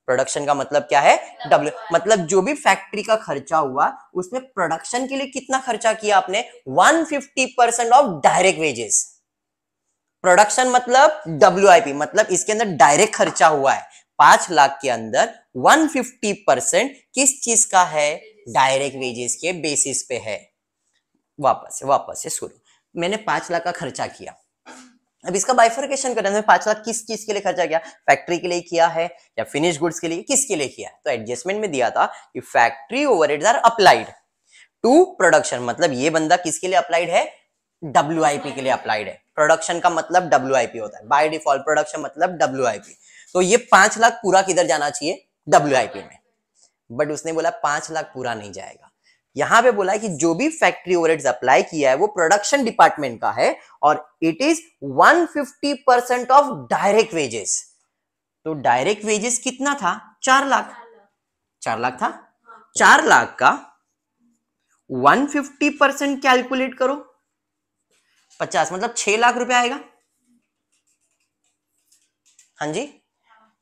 प्रोडक्शन का मतलब क्या है डब्ल्यू मतलब जो भी फैक्ट्री का खर्चा हुआ उसमें प्रोडक्शन के लिए कितना खर्चा किया आपने 150 percent of direct wages production मतलब डब्ल्यू मतलब इसके अंदर डायरेक्ट खर्चा हुआ है पांच लाख के अंदर 150 परसेंट किस चीज का है डायरेक्ट वेजेस के बेसिस पे है वापस वापस से शुरू मैंने पांच लाख का खर्चा किया अब इसका बाइफर्केशन करना है पांच लाख किस चीज के लिए खर्चा किया फैक्ट्री के लिए किया है या फिनिश गुड्स के लिए किसके लिए किया तो एडजस्टमेंट में दिया था कि factory overheads are applied to production मतलब ये बंदा किसके लिए अप्लाइड है डब्ल्यू के लिए अप्लाइड है प्रोडक्शन का मतलब डब्ल्यू होता है बाय डिफॉल्ट प्रोडक्शन मतलब डब्ल्यू तो ये पांच लाख पूरा किधर जाना चाहिए डब्ल्यू में बट उसने बोला पांच लाख पूरा नहीं जाएगा यहां पे बोला है कि जो भी फैक्ट्री ओवर अप्लाई किया है वो प्रोडक्शन डिपार्टमेंट का है और it is 150 percent of direct wages तो डायरेक्ट वेजेस कितना था चार लाख चार लाख था चार लाख का 150 परसेंट कैलकुलेट करो 50 मतलब छह लाख रुपया आएगा हां जी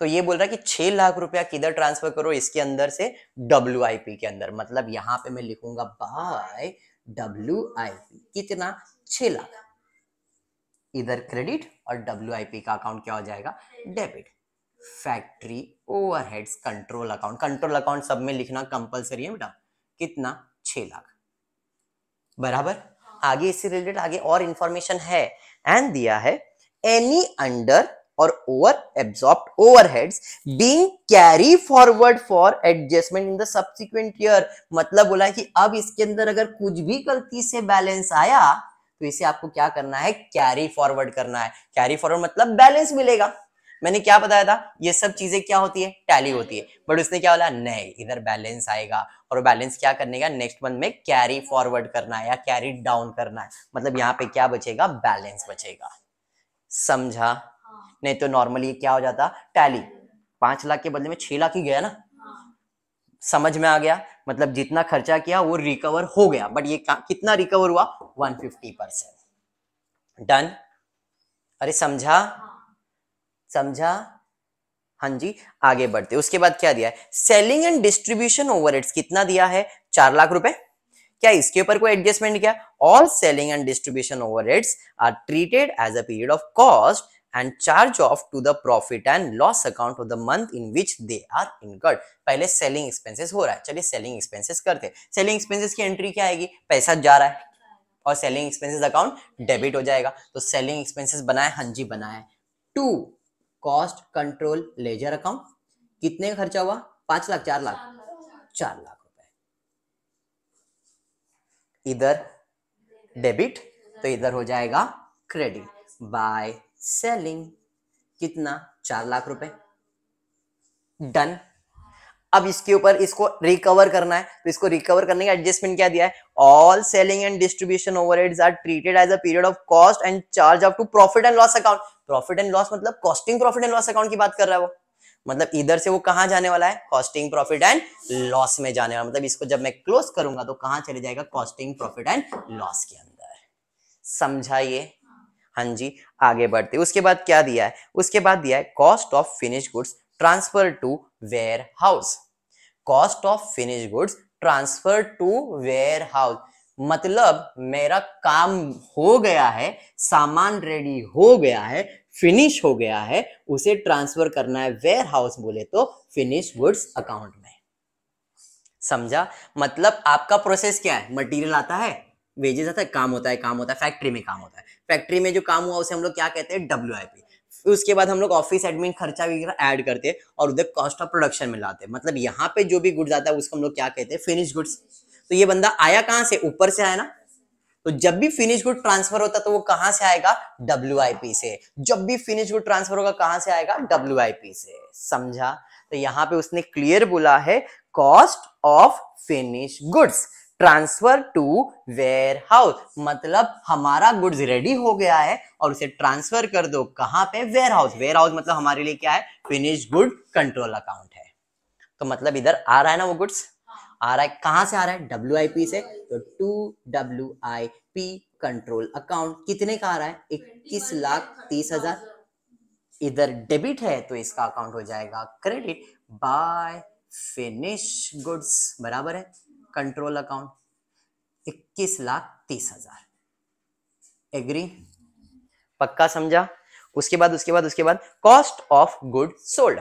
तो ये बोल रहा है कि छह लाख रुपया किधर ट्रांसफर करो इसके अंदर से डब्ल्यू के अंदर मतलब यहां पे मैं लिखूंगा बाय डब्ल्यू कितना छह लाख इधर क्रेडिट और डब्ल्यू का अकाउंट क्या हो जाएगा debit factory overheads control account control account सब में लिखना कंपलसरी है बेटा कितना छह लाख बराबर हाँ। आगे इससे रिलेटेड आगे और इंफॉर्मेशन है एंड दिया है any under or over absorb overheads being carry forward for adjustment in the subsequent year मतलब बोला कि अब इसके अंदर अगर कुछ भी गलती से बैलेंस आया तो इसे आपको क्या करना है कैरी फॉरवर्ड करना है कैरी फॉरवर्ड मतलब बैलेंस मिलेगा मैंने क्या बताया था ये सब चीजें क्या होती है टैली होती है बट उसने क्या बोला नहीं इधर बैलेंस आएगा और बैलेंस क्या करने का नेक्स्ट मंथ में कैरी फॉरवर्ड करना है या कैरी डाउन करना है मतलब यहाँ पे क्या बचेगा बैलेंस बचेगा समझा नहीं तो नॉर्मली क्या हो जाता टैली पांच लाख के बदले में छह लाख ही गया ना हाँ। समझ में आ गया मतलब जितना खर्चा किया वो रिकवर हो गया बट ये कितना रिकवर हुआ 150 परसेंट डन अरे समझा हाँ। समझा हाँ जी आगे बढ़ते उसके बाद क्या दिया है सेलिंग एंड डिस्ट्रीब्यूशन ओवर कितना दिया है चार लाख रुपए क्या इसके ऊपर कोई एडजस्टमेंट किया all selling and distribution over are treated as a period of cost and charge off to the profit and loss account of the month in which they are incurred. पहले selling expenses हो रहा है चलिए selling expenses करते हैं selling expenses की entry क्या आएगी पैसा जा रहा है और selling expenses account debit हो जाएगा तो selling expenses बनाए हाँ जी बनाए to cost control ledger account कितने खर्चा हुआ पांच लाख चार लाख चार लाख रुपए इधर डेबिट तो इधर हो जाएगा क्रेडिट बाय सेलिंग कितना चार लाख रुपए डन अब इसके ऊपर इसको रिकवर करना है तो इसको रिकवर करने का एडजस्टमेंट क्या दिया है all selling and distribution overheads are treated as a period of cost and charge up to profit and loss account profit and loss मतलब costing profit and loss account की बात कर रहा है वो मतलब इधर से वो कहाँ जाने वाला है कॉस्टिंग प्रॉफिट एंड लॉस में जाने वाला मतलब इसको जब मैं क्लोज करूंगा तो कहां चले जाएगा कॉस्टिंग प्रॉफिट एंड लॉस के अंदर समझाइए हाँ जी आगे बढ़ते उसके बाद क्या दिया है उसके बाद दिया है cost of finish goods transfer to warehouse cost of finish goods transfer to warehouse मतलब मेरा काम हो गया है सामान रेडी हो गया है फिनिश हो गया है उसे ट्रांसफर करना है वेयर हाउस बोले तो फिनिश गुड्स अकाउंट में समझा मतलब आपका प्रोसेस क्या है मटेरियल आता है वेजेस आता है काम होता है काम होता है फैक्ट्री में काम होता है फैक्ट्री में जो काम हुआ उसे हम लोग क्या कहते हैं डब्ल्यू उसके बाद हम लोग ऑफिस एडमिन खर्चा वगैरह ऐड करते हैं और उधर कॉस्ट ऑफ प्रोडक्शन में लाते हैं मतलब यहाँ पे जो भी गुड्स आता है उसको हम लोग क्या कहते हैं फिनिश गुड्स तो ये बंदा आया कहाँ से ऊपर से आया ना तो जब भी फिनिश गुड ट्रांसफर होता तो वो कहां से आएगा डब्ल्यू से जब भी फिनिश गुड ट्रांसफर होगा कहां से आएगा डब्ल्यू से समझा तो यहाँ पे उसने क्लियर बोला है cost of finish goods transfer to warehouse मतलब हमारा गुड्स रेडी हो गया है और उसे ट्रांसफर कर दो कहां पे वेयर हाउस वेयर हाउस मतलब हमारे लिए क्या है फिनिश गुड कंट्रोल अकाउंट है तो मतलब इधर आ रहा है ना वो गुड्स हाँ। आ रहा है कहां से आ रहा है डब्ल्यू से तो to W I P control account कितने का आ रहा है इक्कीस लाख तीस हजार इधर डेबिट है तो इसका अकाउंट हो जाएगा क्रेडिट बाय फिनिश गुड्स बराबर है कंट्रोल अकाउंट इक्कीस लाख तीस हजार एग्री पक्का समझा उसके बाद उसके बाद उसके बाद cost of good sold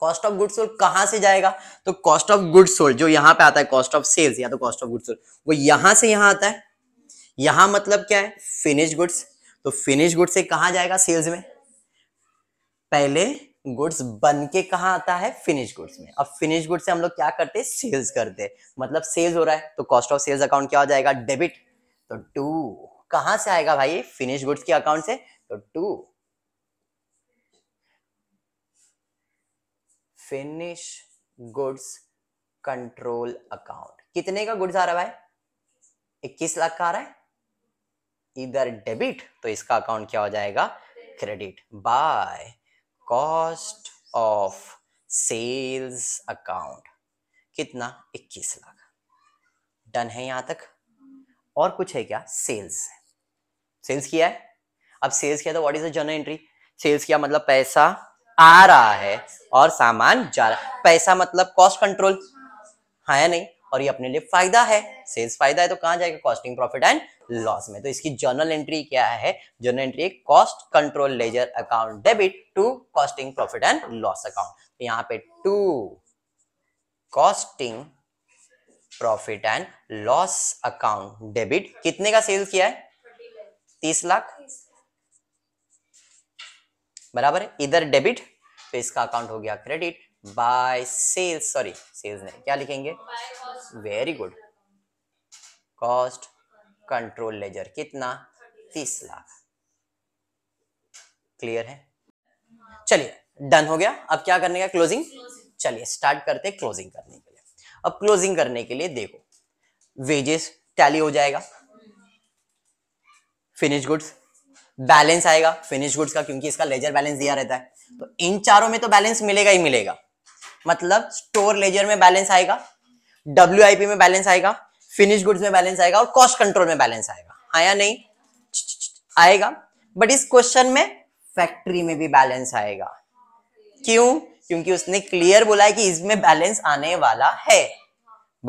cost of good sold कहां से जाएगा तो कॉस्ट ऑफ गुड सोल्ड जो यहां पे आता है कॉस्ट ऑफ सेल्स या तो कॉस्ट ऑफ गुड सोल्ड वो यहां से यहां आता है यहां मतलब क्या है फिनिश गुड्स तो फिनिश गुड्स से कहा जाएगा सेल्स में पहले गुड्स बन के कहा आता है फिनिश गुड्स में अब फिनिश गुड्स से हम लोग क्या करते हैं सेल्स करते हैं मतलब सेल्स हो रहा है तो कॉस्ट ऑफ सेल्स अकाउंट क्या हो जाएगा डेबिट तो टू कहां से आएगा भाई फिनिश गुड्स के अकाउंट से तो to finish goods control account कितने का गुड्स आ रहा है भाई इक्कीस लाख का आ रहा है इधर डेबिट तो इसका अकाउंट क्या हो जाएगा credit by cost of sales account कितना 21 लाख डन है यहां तक और कुछ है क्या सेल्स सेल्स किया है अब सेल्स किया तो what is the journal entry sales किया मतलब पैसा आ रहा है और सामान जा रहा है पैसा मतलब कॉस्ट कंट्रोल हाँ या नहीं और ये अपने लिए फायदा है सेल्स फायदा है तो कहां जाएगा कॉस्टिंग प्रॉफिट एंड लॉस में तो इसकी जर्नल एंट्री क्या है journal entry cost control ledger account debit to costing profit and loss account तो यहां पे to costing profit and loss account debit कितने का सेल किया है तीस लाख बराबर है इधर डेबिट तो इसका अकाउंट हो गया credit by sales sorry sales नहीं क्या लिखेंगे very good cost control ledger कितना तीस लाख क्लियर है चलिए डन हो गया अब क्या करने का क्लोजिंग चलिए स्टार्ट करते हैं क्लोजिंग करने के लिए अब क्लोजिंग करने के लिए देखो वेजेस टैली हो जाएगा फिनिश गुड्स बैलेंस आएगा फिनिश गुड्स का क्योंकि इसका लेजर बैलेंस दिया रहता है तो इन चारों में तो बैलेंस मिलेगा ही मिलेगा मतलब स्टोर लेजर में बैलेंस आएगा डब्ल्यू में बैलेंस आएगा फिनिश गुड्स में बैलेंस आएगा और कॉस्ट कंट्रोल में बैलेंस आएगा आया नहीं आएगा बट इस क्वेश्चन में फैक्ट्री में भी बैलेंस आएगा क्यों क्योंकि उसने क्लियर बोला है कि इसमें बैलेंस आने वाला है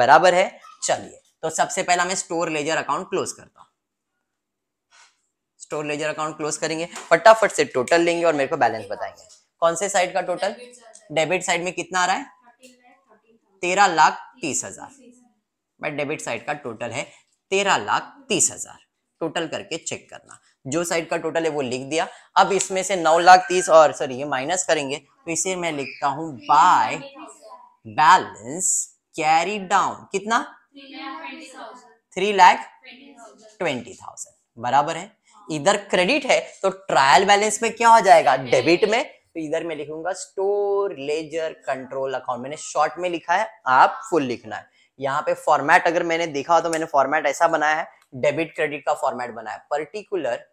बराबर है चलिए तो सबसे पहला मैं स्टोर लेजर अकाउंट क्लोज करता हूं स्टोर लेजर अकाउंट क्लोज करेंगे फटाफट से टोटल लेंगे और मेरे को बैलेंस बताएंगे कौन से साइड का टोटल डेबिट साइड में कितना आ रहा है तेरह लाख तीस हजार बट डेबिट साइड का टोटल है तेरह लाख तीस हजार टोटल करके चेक करना जो साइड का टोटल है वो लिख दिया अब इसमें से नौ लाख तीस और सॉरी ये माइनस करेंगे तो इसे मैं लिखता हूं बाय बैलेंस कैरी डाउन कितना थ्री लाख ट्वेंटी थाउजेंड बराबर है इधर क्रेडिट है तो ट्रायल बैलेंस में क्या हो जाएगा डेबिट में तो इधर मैं लिखूंगा स्टोर लेजर कंट्रोल अकाउंट मैंने शॉर्ट में लिखा है आप फुल लिखना है यहाँ पे फॉर्मेट अगर मैंने देखा तो मैंने फॉर्मेट ऐसा बनाया है डेबिट क्रेडिट का फॉर्मेट बनाया पर्टिकुलर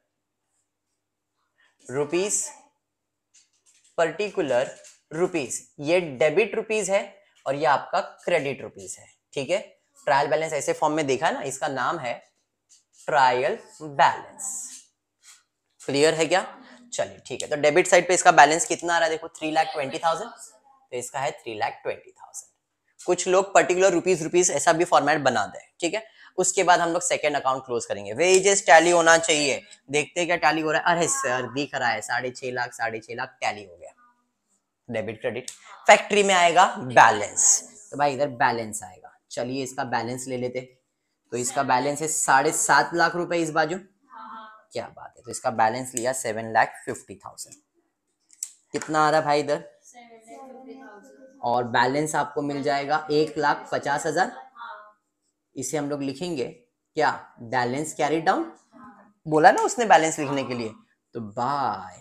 रुपीज पर्टिकुलर रुपीज ये डेबिट रुपीज है और ये आपका क्रेडिट रुपीज है ठीक है ट्रायल बैलेंस ऐसे फॉर्म में देखा ना इसका नाम है ट्रायल बैलेंस क्लियर है क्या चलिए ठीक है तो डेबिट साइड पे इसका बैलेंस कितना आ रहा है देखो थ्री लाख ट्वेंटी थाउजेंड तो इसका है थ्री लाख ट्वेंटी थाउजेंड कुछ लोग पर्टिकुलर रुपीज रुपीज ऐसा भी फॉर्मेट बना दे ठीक है उसके बाद हम लोग सेकेंड अकाउंट क्लोज करेंगे वेजेस टैली होना चाहिए देखते क्या टैली हो रहा है अरे सर दिख रहा है साढ़े छह लाख साढ़े छह लाख टैली हो गया डेबिट क्रेडिट फैक्ट्री में आएगा बैलेंस तो भाई इधर बैलेंस आएगा चलिए इसका बैलेंस ले लेते तो इसका बैलेंस है साढ़े सात लाख रुपए इस बाजू क्या बात है तो इसका बैलेंस लिया सेवन लाख फिफ्टी थाउजेंड कितना आ रहा भाई इधर और बैलेंस आपको मिल जाएगा एक लाख पचास हजार इसे हम लोग लिखेंगे क्या बैलेंस कैरी डाउन बोला ना उसने बैलेंस लिखने के लिए तो बाय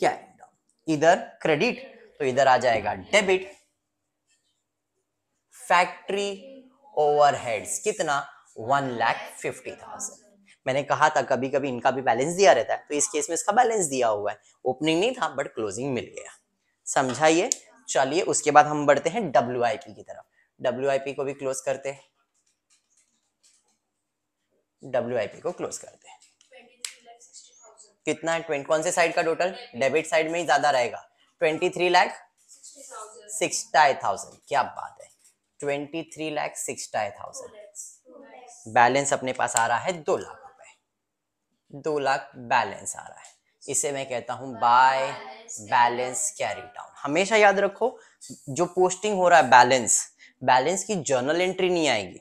क्या इधर क्रेडिट तो इधर आ जाएगा डेबिट फैक्ट्री ओवरहेड्स कितना वन लैख फिफ्टी थाउजेंड मैंने कहा था कभी कभी इनका भी बैलेंस दिया रहता है तो इस केस में इसका बैलेंस दिया हुआ है ओपनिंग नहीं था बट क्लोजिंग मिल गया समझाइए चलिए उसके बाद हम बढ़ते हैं डब्ल्यू की तरफ डब्ल्यू को भी क्लोज करते हैं डब्ल्यू को क्लोज करते हैं कितना है ट्वेंटी कौन से साइड का टोटल डेबिट साइड में ही ज्यादा रहेगा twenty three lakh sixty thousand क्या बात है twenty three lakh sixty thousand balance अपने पास आ रहा है दो लाख रुपए दो लाख बैलेंस आ रहा है इसे मैं कहता हूं बाय बैलेंस कैरी डाउन हमेशा याद रखो जो पोस्टिंग हो रहा है बैलेंस बैलेंस की जर्नल एंट्री नहीं आएगी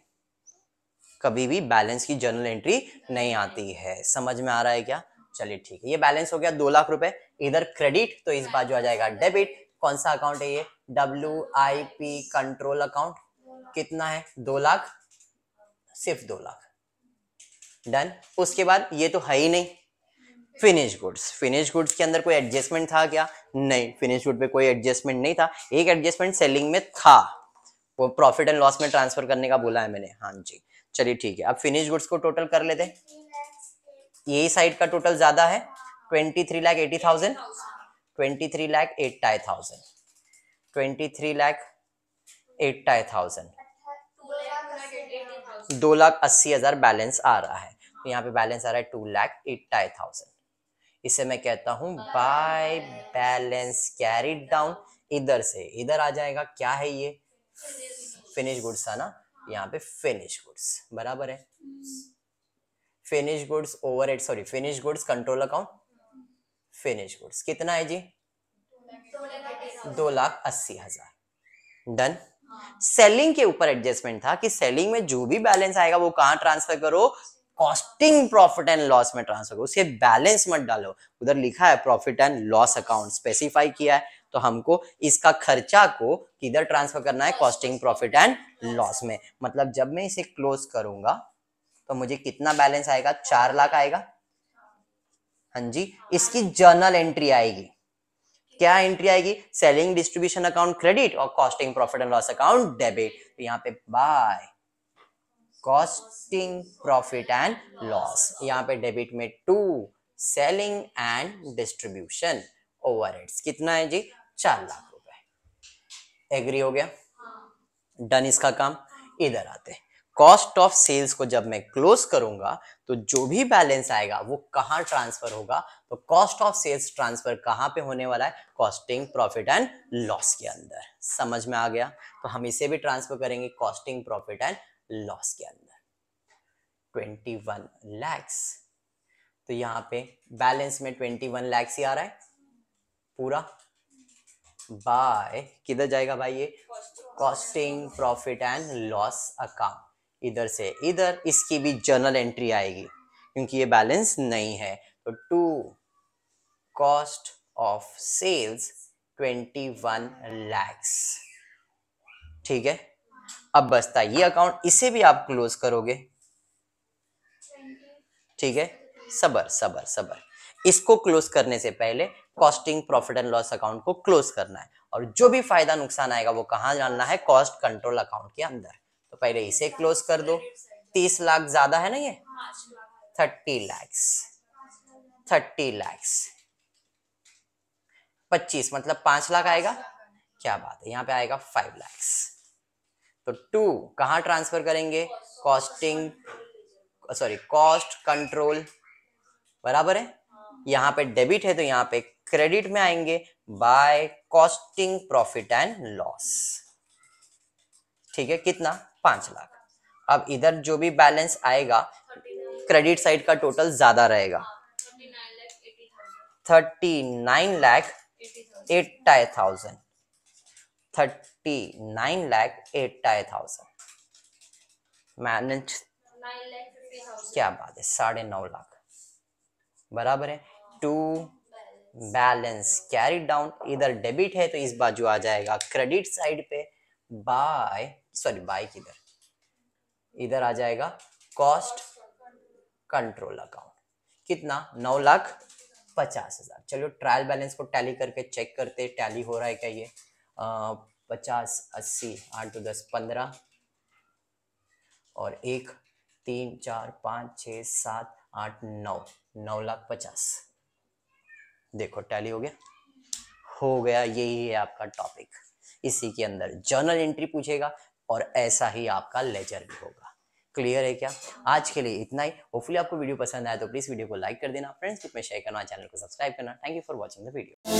कभी भी बैलेंस की जर्नल एंट्री नहीं आती है समझ में आ रहा है क्या चलिए ठीक है ये बैलेंस हो गया दो लाख रुपए इधर क्रेडिट तो इस बार जो आ जाएगा डेबिट कौन सा अकाउंट है ये W I P control account कितना है दो लाख सिर्फ दो लाख डन उसके बाद ये तो है ही नहीं फिनिश गुड्स फिनिश गुड्स के अंदर कोई एडजस्टमेंट था क्या नहीं फिनिश गुड पे कोई एडजस्टमेंट नहीं था एक एडजस्टमेंट सेलिंग में था वो प्रॉफिट एंड लॉस में ट्रांसफर करने का बोला है मैंने हाँ जी चलिए ठीक है अब फिनिश गुड्स को टोटल कर लेते ये साइड का टोटल ज्यादा है twenty three lakh eighty thousand twenty three lakh eighty thousand twenty three lakh eighty thousand दो लाख अस्सी हजार बैलेंस आ रहा है यहाँ पे बैलेंस आ रहा है टू लाख एट्टाई थाउजेंड इसे मैं कहता हूं बाय बैलेंस कैरी डाउन इधर से इधर आ जाएगा क्या है ये फिनिश गुड्स था ना यहाँ पे फिनिश गुड्स बराबर है finish goods over sorry finish goods control account finish goods कितना है जी दो लाख अस्सी हजार डन सेलिंग हाँ। के ऊपर एडजस्टमेंट था कि सेलिंग में जो भी बैलेंस आएगा वो कहां ट्रांसफर करो कॉस्टिंग प्रॉफिट एंड लॉस में ट्रांसफर करो उसे बैलेंस मत डालो उधर लिखा है profit and loss account specify किया है तो हमको इसका खर्चा को किधर ट्रांसफर करना है कॉस्टिंग प्रॉफिट एंड लॉस में मतलब जब मैं इसे क्लोज करूंगा तो मुझे कितना बैलेंस आएगा चार लाख आएगा हाँ जी इसकी जर्नल एंट्री आएगी क्या एंट्री आएगी सेलिंग डिस्ट्रीब्यूशन अकाउंट क्रेडिट और costing profit and loss account debit तो यहाँ पे by costing profit and loss यहाँ पे डेबिट में to selling and distribution over कितना है जी चार लाख रुपए एग्री हो गया डन इसका काम इधर आते कॉस्ट ऑफ सेल्स को जब मैं क्लोज करूंगा तो जो भी बैलेंस आएगा वो कहाँ ट्रांसफर होगा तो कॉस्ट ऑफ सेल्स ट्रांसफर कहाँ पे होने वाला है कॉस्टिंग प्रॉफिट एंड लॉस के अंदर समझ में आ गया तो हम इसे भी ट्रांसफर करेंगे कॉस्टिंग प्रॉफिट एंड लॉस के अंदर ट्वेंटी वन लैक्स तो यहाँ पे बैलेंस में ट्वेंटी वन लैक्स ही आ रहा है पूरा बाय किधर जाएगा भाई ये costing profit and loss account इधर से इधर इसकी भी जर्नल एंट्री आएगी क्योंकि ये बैलेंस नहीं है तो to cost of sales twenty one lakhs ठीक है अब बचता ये अकाउंट इसे भी आप क्लोज करोगे ठीक है सबर सबर सबर इसको क्लोज करने से पहले costing profit and loss account को क्लोज करना है और जो भी फायदा नुकसान आएगा वो कहाँ जानना है कॉस्ट कंट्रोल अकाउंट के अंदर तो पहले इसे क्लोज कर दो तीस लाख ज्यादा है ना ये थर्टी लैक्स थर्टी लैक्स पच्चीस मतलब पांच लाख आएगा क्या बात है यहाँ पे आएगा फाइव लैक्स तो टू कहाँ ट्रांसफर करेंगे कॉस्टिंग सॉरी कॉस्ट कंट्रोल बराबर है यहाँ पे डेबिट है तो यहाँ पे क्रेडिट में आएंगे by costing profit and loss ठीक है कितना पांच लाख अब इधर जो भी बैलेंस आएगा क्रेडिट साइड का टोटल ज्यादा रहेगा thirty nine lakh eighty thousand thirty nine lakh eighty thousand क्या बात है साढ़े नौ लाख बराबर है टू बैलेंस कैरी डाउन इधर डेबिट है तो इस बाजू आ जाएगा क्रेडिट साइड पे बाय सॉरी बाय किधर इधर आ जाएगा कॉस्ट कंट्रोल अकाउंट कितना नौ लाख पचास हजार चलो ट्रायल बैलेंस को टैली करके चेक करते टैली हो रहा है क्या ये पचास अस्सी आठ दो दस पंद्रह और एक तीन चार पाँच छ सात आठ नौ नौ लाख पचास देखो टैली हो गया हो गया यही है आपका टॉपिक इसी के अंदर जर्नल एंट्री पूछेगा और ऐसा ही आपका लेजर भी होगा क्लियर है क्या आज के लिए इतना ही होपफुली आपको वीडियो पसंद आया तो प्लीज़ वीडियो को लाइक कर देना फ्रेंड्स ग्रुप में शेयर करना चैनल को सब्सक्राइब करना thank you for watching the video